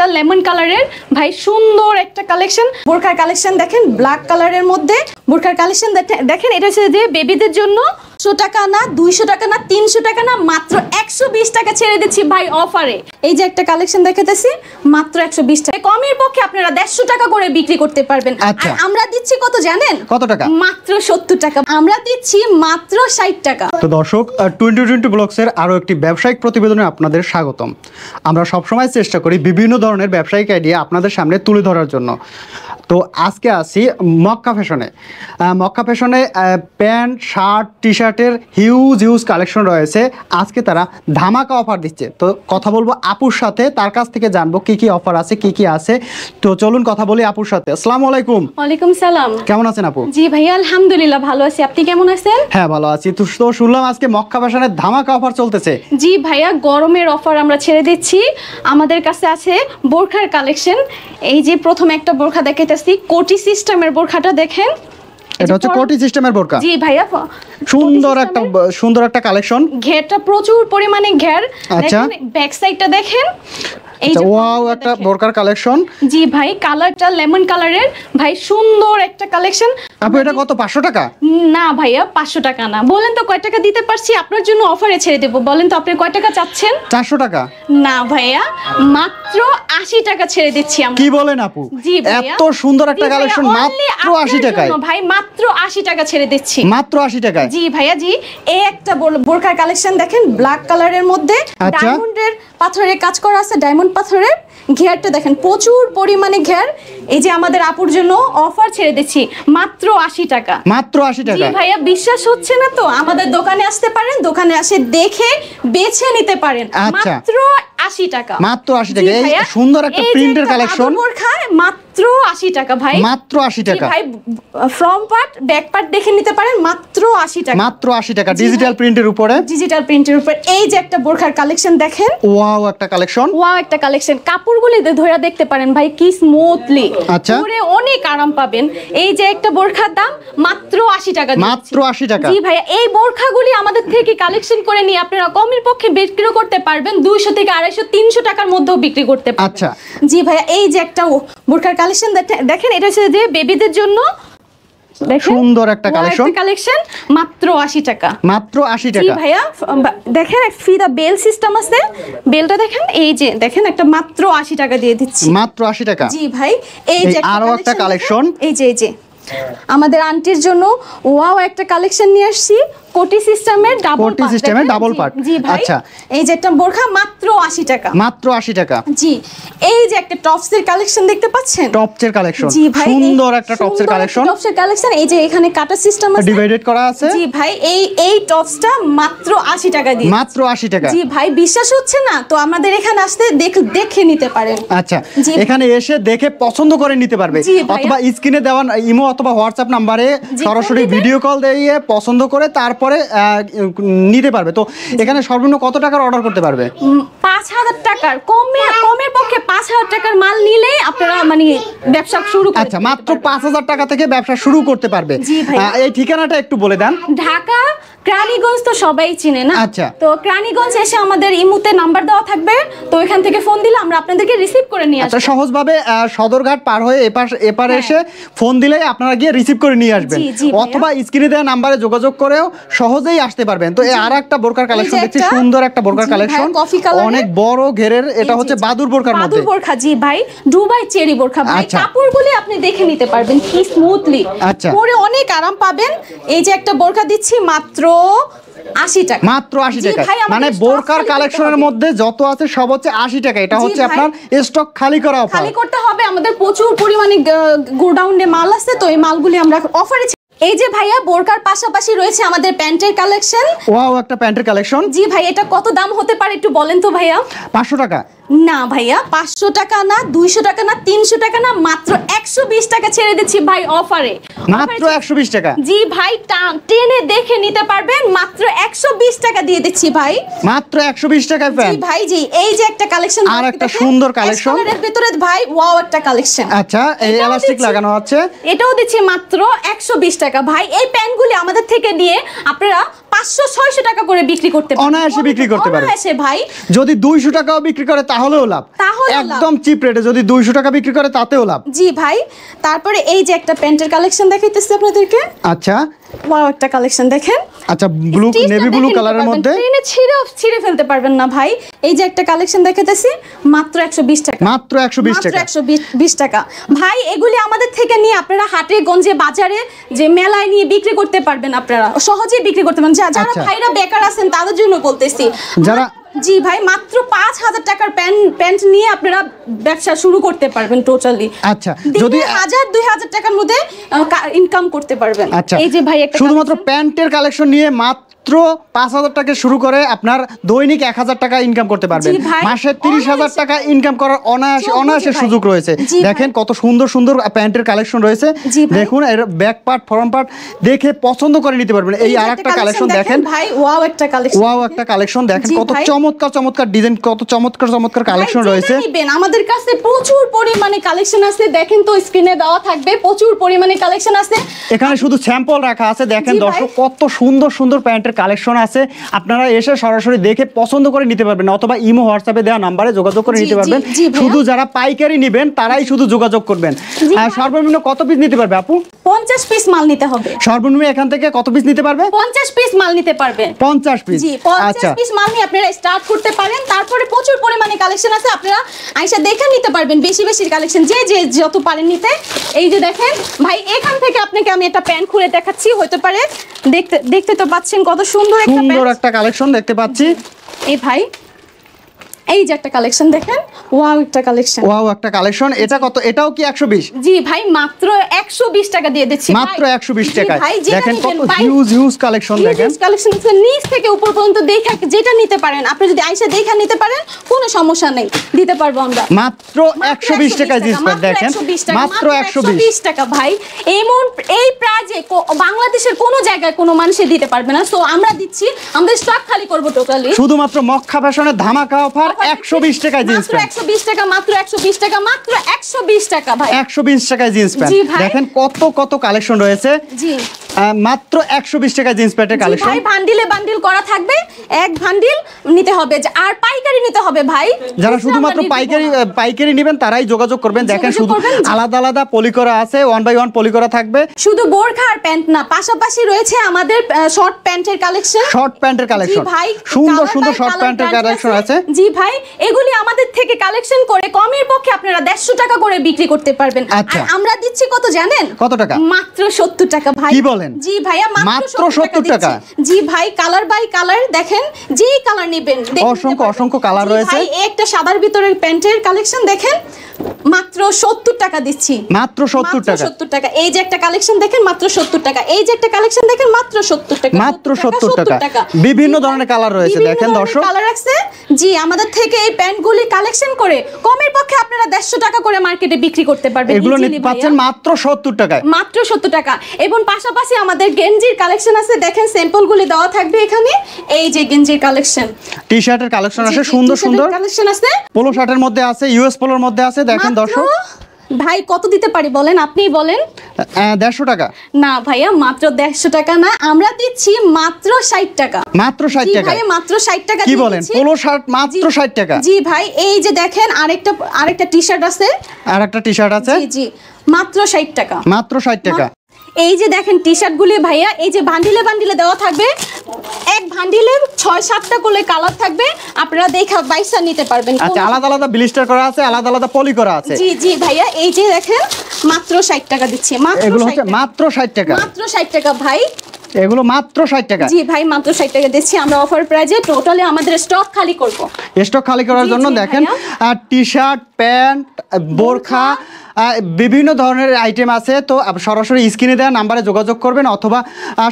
একটা লেমন কালারের ভাই সুন্দর একটা কালেকশন বোরখার কালেকশন দেখেন ব্ল্যাক কালারের মধ্যে বোরখার কালেকশন দেখেন এটা হচ্ছে যে বেবিদের জন্য একশো টাকা না দুইশো টাকা না তিনশো টাকা না মাত্র একশো বিশ টাকা ছেড়ে দিচ্ছি ভাই অফারে এই যে একটা কালেকশন দেখাতেছি মাত্র একশো বিশ টাকা কমের পক্ষে আপনারা দেড়শো টাকা করে বিক্রি করতে পারবেন আর আচ্ছা। আমরা জানেন কত টাকা মাত্র সত্তর টাকা আমরা দিচ্ছি মাত্র ষাট টাকা তো দর্শক টোয়েন্টি টোয়েন্টি ব্লগসের আরও একটি ব্যবসায়িক প্রতিবেদনে আপনাদের স্বাগতম আমরা সবসময় চেষ্টা করি বিভিন্ন ধরনের ব্যবসায়িক আইডিয়া আপনাদের সামনে তুলে ধরার জন্য তো আজকে আসি মক্কা ফ্যাশনে মক্কা ফ্যাশনে প্যান্ট শার্ট টি শার্টের হিউজ হিউজ কালেকশন রয়েছে আজকে তারা ধামাকা অফার দিচ্ছে তো কথা বলবো আপুর সাথে তার কাছ থেকে জানবো কি কি অফার আছে কি কি আছে তো চলুন কথা বলি আপুর সাথে আসসালামু আলাইকুম ওয়ালাইকুম সালাম কেমন আছেন আপু জি ভাইয়া আলহামদুলিল্লাহ ভালো আছি আপনি কেমন আছেন হ্যাঁ ভালো আছি তো শুনলাম আজকে মক্কা ফ্যাশনের ধামাকা অফার চলতেছে জি ভাইয়া গরমের অফার আমরা ছেড়ে দিচ্ছি আমাদের কাছে আছে বোরখার কালেকশন এই যে প্রথম একটা বোরখা দেখাইতেছি কোটি সিস্টেমের বোরখাটা দেখেন এটা হচ্ছে কোটি সিস্টেমের বোরকা জি ভাইয়া সুন্দর একটা সুন্দর একটা কালেকশন ঘেরটা প্রচুর পরিমাণে ঘের আচ্ছা ব্যাক সাইডটা দেখেন ওয়াও আচ্ছা, একটা বোরকার কালেকশন জি ভাই কালারটা লেমন কালারের ভাই সুন্দর একটা কালেকশন আপু এটা কত 500 টাকা না ভাইয়া 500 টাকা না বলেন তো কয় টাকা দিতে পারছি আপনার জন্য অফারে ছেড়ে দেব বলেন তো আপনি কয় টাকা চাচ্ছেন 400 টাকা না ভাইয়া মাত্র 80 টাকা ছেড়ে দিচ্ছি কি বলেন আপু এত সুন্দর একটা কালেকশন মাত্র 80 টাকায় ভাই মাত্র 80 টাকা ছেড়ে দিচ্ছি মাত্র 80 টাকায় জি ভাইয়া জি এই একটা বোরকার কালেকশন দেখেন ব্ল্যাক কালারের মধ্যে ডায়মন্ডের আচ্ছা। পাথরের কাজ করা আছে ডায়মন্ড পাথরের ঘেরটা দেখেন প্রচুর পরিমাণে ঘের এই যে আমাদের আপুর জন্য অফার ছেড়ে দিচ্ছি মাত্র আশি টাকা মাত্র আশি টাকা ভাইয়া বিশ্বাস হচ্ছে না তো আমাদের দোকানে আসতে পারেন দোকানে আসে দেখে বেছে নিতে পারেন আচ্ছা। মাত্র আশি টাকা মাত্র আশি টাকা সুন্দর একটা প্রিন্টের কালেকশন মাত্র মাত্র 80 টাকা ভাই মাত্র টাকা ভাই ফ্রম পার্ট ব্যাক পার্ট দেখে নিতে পারেন মাত্র টাকা মাত্র টাকা ডিজিটাল প্রিন্টের উপরে ডিজিটাল প্রিন্টের এই যে একটা বোরখার কালেকশন দেখেন ওয়াও একটা কালেকশন ওয়াও একটা কালেকশন দেখতে পারেন ভাই কি স্মুথলি আচ্ছা পরে অনেক আরাম পাবেন এই যে একটা বোরখার দাম মাত্র আশি টাকা মাত্র আশি টাকা জি ভাই এই গুলি আমাদের থেকে কালেকশন করে নিয়ে আপনারা কমের পক্ষে বিক্রি করতে পারবেন দুইশো থেকে আড়াইশো তিনশো টাকার মধ্যেও বিক্রি করতে পারবেন আচ্ছা জি ভাই এই যে একটা বোরখার কালেকশন দেখেন এটা হচ্ছে যে বেবিদের জন্য বেল সিস্টেম আছে বেলটা দেখেন এই যে দেখেন একটা মাত্র টাকা দিয়ে দিচ্ছি মাত্র টাকা জি ভাই এই যে আরো একটা কালেকশন এই যে এই যে আমাদের আন্টির জন্য ওয়াও একটা কালেকশন নিয়ে আসছি কোটি সিস্টেমের ডাবল কোটি সিস্টেমের ডাবল পার্ট আচ্ছা এই যে একটা বোরখা মাত্র 80 টাকা মাত্র 80 টাকা জি এই যে একটা টপস এর কালেকশন দেখতে পাচ্ছেন টপস এর কালেকশন জি ভাই সুন্দর একটা টপস এর কালেকশন টপস এর কালেকশন এই যে এখানে কাটা সিস্টেম আছে ডিভাইডেড করা আছে জি ভাই এই এই টপসটা মাত্র 80 টাকা দিয়ে মাত্র 80 টাকা জি ভাই বিশ্বাস হচ্ছে না তো আমাদের এখানে আসতে দেখে নিতে পারেন আচ্ছা এখানে এসে দেখে পছন্দ করে নিতে পারবে অথবা স্ক্রিনে দেওয়া ইমো অথবা হোয়াটসঅ্যাপ নম্বরে সরাসরি ভিডিও কল দিয়ে পছন্দ করে তারপর পরে নিতে পারবে তো এখানে সর্বনিম্ন কত টাকার অর্ডার করতে পারবে পাঁচ হাজার টাকার কমে কমের পক্ষে পাঁচ হাজার টাকার মাল নিলে আপনারা মানে ব্যবসা শুরু আচ্ছা মাত্র পাঁচ হাজার টাকা থেকে ব্যবসা শুরু করতে পারবে এই ঠিকানাটা একটু বলে দেন ঢাকা ক্রানীগঞ্জ তো সবাই চিনে না আচ্ছা তো ক্রানীগঞ্জ এসে আমাদের ইমুতে নাম্বার দেওয়া থাকবে তো এখান থেকে ফোন দিলে আমরা আপনাদেরকে রিসিভ করে নিয়ে আচ্ছা, আসবো সহজভাবে সদরঘাট পার হয়ে এপাশ এপারে হ্যাঁ। এসে ফোন দিলে আপনারা গিয়ে রিসিভ করে নিয়ে আসবেন অথবা স্ক্রিনে দেওয়া নাম্বারে যোগাযোগ করেও সহজেই আসতে পারবেন তো আর একটা বোরকার কালেকশন দেখছি সুন্দর একটা বোরকার কালেকশন অনেক বড় ঘেরের এটা হচ্ছে বাদুর বোরকার মধ্যে বাদুর বোরখা জি ভাই দুবাই চেরি বোরখা ভাই বলে আচ্ছা। আপনি দেখে নিতে পারবেন কি স্মুথলি আচ্ছা পরে অনেক আরাম পাবেন এই যে একটা বোরখা দিচ্ছি মাত্র আশি টাকা মাত্র আশি টাকা মানে বোরকার কালেকশনের মধ্যে যত আছে সব হচ্ছে আশি টাকা এটা হচ্ছে আপনার স্টক খালি করা খালি করতে হবে আমাদের প্রচুর পরিমাণে গোডাউনে মাল আছে তো এই মালগুলি আমরা অফারে এই যে ভাইয়া বোরকার পাশাপাশি রয়েছে আমাদের প্যান্টের কালেকশন ওয়াও একটা প্যান্টের কালেকশন জি ভাই এটা কত দাম হতে পারে একটু বলেন তো ভাইয়া 500 টাকা না ভাইয়া 500 টাকা না 200 টাকা না 300 টাকা না মাত্র 120 টাকা ছেড়ে দিচ্ছি ভাই অফারে মাত্র 120 টাকা জি ভাই টেনে দেখে নিতে পারবেন মাত্র 120 টাকা দিয়ে দিচ্ছি ভাই মাত্র 120 টাকায় প্যান্ট জি ভাই জি এই যে একটা কালেকশন আর একটা সুন্দর কালেকশন এর ভিতরে ভাই ওয়াও একটা কালেকশন আচ্ছা এই ইলাস্টিক লাগানো আছে এটাও দিচ্ছি মাত্র 120 টাকা টাকা ভাই এই প্যান্টগুলি আমাদের থেকে নিয়ে আপনারা পাঁচশো ছয়শো টাকা করে বিক্রি করতে অনায়াসে বিক্রি করতে পারে অনায়াসে ভাই যদি দুইশো টাকাও বিক্রি করে তাহলেও লাভ তাহলে একদম চিপ রেটে যদি দুইশো টাকা বিক্রি করে তাতেও লাভ জি ভাই তারপরে এই যে একটা প্যান্টের কালেকশন দেখাইতেছি আপনাদেরকে আচ্ছা ওয়াও একটা কালেকশন দেখেন আচ্ছা ব্লু নেভি ব্লু কালারের মধ্যে ট্রেনে ছিঁড়ে ছিঁড়ে ফেলতে পারবেন না ভাই এই যে একটা কালেকশন দেখাইতেছি মাত্র 120 টাকা মাত্র 120 টাকা মাত্র 120 টাকা ভাই এগুলি আমাদের থেকে নিয়ে আপনারা হাটে গঞ্জে বাজারে যে মেলায় নিয়ে বিক্রি করতে পারবেন আপনারা সহজেই বিক্রি করতে পারবেন যারা আচ্ছা। ভাইরা বেকার আছেন তাদের জন্য বলতেছি যারা জি ভাই মাত্র পাঁচ হাজার টাকার প্যান্ট প্যান্ট নিয়ে আপনারা ব্যবসা শুরু করতে পারবেন টোটালি আচ্ছা যদি হাজার দুই হাজার টাকার মধ্যে ইনকাম করতে পারবেন আচ্ছা এই যে ভাই শুধুমাত্র প্যান্টের কালেকশন নিয়ে মাত্র মাত্র পাঁচ হাজার টাকা শুরু করে আপনার দৈনিক এক হাজার টাকা ইনকাম করতে পারবেন মাসে তিরিশ হাজার টাকা ইনকাম করার অনায়াসে অনায়াসের সুযোগ রয়েছে দেখেন কত সুন্দর সুন্দর প্যান্টের কালেকশন রয়েছে দেখুন এর ব্যাক পার্ট ফ্রন্ট পার্ট দেখে পছন্দ করে নিতে পারবেন এই আর একটা কালেকশন দেখেন ওয়াও একটা কালেকশন দেখেন কত চমৎকার চমৎকার ডিজাইন কত চমৎকার চমৎকার কালেকশন রয়েছে আমাদের কাছে প্রচুর পরিমাণে কালেকশন আছে দেখেন তো স্ক্রিনে দেওয়া থাকবে প্রচুর পরিমাণে কালেকশন আছে এখানে শুধু স্যাম্পল রাখা আছে দেখেন দর্শক কত সুন্দর সুন্দর প্যান্টের কালেকশন আছে আপনারা এসে সরাসরি দেখে পছন্দ করে নিতে পারবেন অথবা ইমো হোয়াটসঅ্যাপে দেওয়া নাম্বারে যোগাযোগ করে নিতে পারবেন শুধু যারা পাইকারি নেবেন তারাই শুধু যোগাযোগ করবেন সর্বনিম্ন কত পিস নিতে পারবে আপু পঞ্চাশ পিস মাল নিতে হবে সর্বনিম্ন এখান থেকে কত পিস নিতে পারবে পঞ্চাশ পিস মাল নিতে পারবে পঞ্চাশ পিস আচ্ছা পিস মাল নিয়ে আপনারা স্টার্ট করতে পারেন তারপরে প্রচুর পরিমাণে কালেকশন আছে আপনারা আইসা দেখে নিতে পারবেন বেশি বেশি কালেকশন যে যে যত পারেন নিতে এই যে দেখেন ভাই এখান থেকে আপনাকে আমি একটা প্যান্ট খুলে দেখাচ্ছি হতে পারে দেখতে দেখতে তো পাচ্ছেন কত সুন্দর একটা কালেকশন দেখতে পাচ্ছি এই ভাই এই যে একটা কালেকশন দেখেন ওয়াও একটা কালেকশন ওয়াও একটা কালেকশন এটা কত এটাও কি 120 জি ভাই মাত্র 120 টাকা দিয়ে দিচ্ছি মাত্র 120 টাকা দেখেন কত হিউজ হিউজ কালেকশন দেখেন হিউজ কালেকশন আছে নিচ থেকে উপর পর্যন্ত দেখা যেটা নিতে পারেন আপনি যদি আইসা দেখা নিতে পারেন কোনো সমস্যা নেই দিতে পারবো আমরা মাত্র 120 টাকা জিনিস দেখেন মাত্র 120 টাকা ভাই এমন এই প্রাইজে বাংলাদেশের কোনো জায়গায় কোনো মানুষে দিতে পারবে না সো আমরা দিচ্ছি আমাদের স্টক খালি করব টোটালি শুধুমাত্র মক্কা ফ্যাশনের ধামাকা অফার পাইকারি নিতে নেবেন তারাই যোগাযোগ করবেন দেখেন শুধু আলাদা আলাদা পলি করা আছে ওয়ান বাই ওয়ান পলি করা থাকবে শুধু বোরখা আর প্যান্ট না পাশাপাশি রয়েছে আমাদের শর্ট প্যান্টের কালেকশন শর্ট প্যান্টের কালেকশন ভাই সুন্দর সুন্দর শর্ট প্যান্টের কালেকশন আছে জি ভাই যায় এগুলি আমাদের থেকে কালেকশন করে কমের পক্ষে আপনারা দেড়শো টাকা করে বিক্রি করতে পারবেন আচ্ছা। আমরা দিচ্ছি কত জানেন কত টাকা মাত্র সত্তর টাকা ভাই কি বলেন জি ভাইয়া মাত্র সত্তর টাকা জি ভাই কালার বাই কালার দেখেন যে কালার নেবেন অসংখ্য অসংখ্য কালার রয়েছে একটা সাদার ভিতরের প্যান্টের কালেকশন দেখেন মাত্র সত্তর টাকা দিচ্ছি মাত্র সত্তর টাকা সত্তর টাকা এই যে একটা কালেকশন দেখেন মাত্র সত্তর টাকা এই যে একটা কালেকশন দেখেন মাত্র সত্তর টাকা মাত্র সত্তর টাকা বিভিন্ন ধরনের কালার রয়েছে দেখেন দর্শক কালার আছে জি আমাদের থেকে এই প্যান্টগুলি কালেকশন করে কমের পক্ষে আপনারা দেড়শো টাকা করে মার্কেটে বিক্রি করতে পারবেন এগুলো পাচ্ছেন মাত্র 70 টাকায় মাত্র 70 টাকা এবং পাশাপাশি আমাদের গেঞ্জির কালেকশন আছে দেখেন স্যাম্পলগুলি দেওয়া থাকবে এখানে এই যে গেঞ্জির কালেকশন টি শার্টের কালেকশন আছে সুন্দর সুন্দর কালেকশন আছে পোলো শার্টের মধ্যে আছে ইউএস পোলোর মধ্যে আছে দেখেন দর্শক ভাই কত দিতে পারি বলেন আপনি বলেন দেড়শো টাকা না ভাইয়া মাত্র দেড়শো টাকা না আমরা দিচ্ছি মাত্র ষাট টাকা মাত্র ষাট টাকা মাত্র ষাট টাকা কি বলেন পোলো শার্ট মাত্র ষাট টাকা জি ভাই এই যে দেখেন আরেকটা আরেকটা টি শার্ট আছে আরেকটা টি শার্ট আছে জি মাত্র ষাট টাকা মাত্র ষাট টাকা এই যে দেখেন টি শার্টগুলি ভাইয়া এই যে ভান্ডিলে ভান্ডিলে দেওয়া থাকবে এক ভান্ডিলে ছয় সাতটা করে কালার থাকবে আপনারা দেখা বাইসা নিতে পারবেন আচ্ছা আলাদা আলাদা ব্লিস্টার করা আছে আলাদা আলাদা পলি করা আছে জি জি ভাইয়া এই যে দেখেন মাত্র 60 টাকা দিচ্ছি মাত্র এগুলো হচ্ছে মাত্র 60 টাকা মাত্র 60 টাকা ভাই এগুলো মাত্র 60 টাকা জি ভাই মাত্র 60 টাকা দিচ্ছি আমরা অফার প্রাইজে টোটালি আমাদের স্টক খালি করব স্টক খালি করার জন্য দেখেন টি-শার্ট প্যান্ট বোরখা বিভিন্ন ধরনের আইটেম আছে তো সরাসরি স্ক্রিনে দেওয়া নাম্বারে যোগাযোগ করবেন অথবা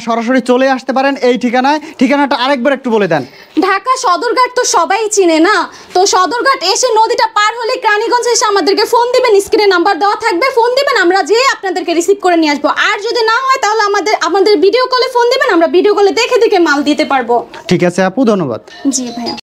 সরাসরি চলে আসতে পারেন এই ঠিকানায় ঠিকানাটা আরেকবার একটু বলে দেন ঢাকা সদরঘাট তো সবাই চিনে না তো সদরঘাট এসে নদীটা পার হলে ক্রানীগঞ্জ এসে আমাদেরকে ফোন দিবেন স্ক্রিনে নাম্বার দেওয়া থাকবে ফোন দিবেন আমরা যেয়ে আপনাদেরকে রিসিভ করে নিয়ে আসবো আর যদি না হয় তাহলে আমাদের আমাদের ভিডিও কলে ফোন দিবেন আমরা ভিডিও কলে দেখে দেখে মাল দিতে পারবো ঠিক আছে আপু ধন্যবাদ জি ভাইয়া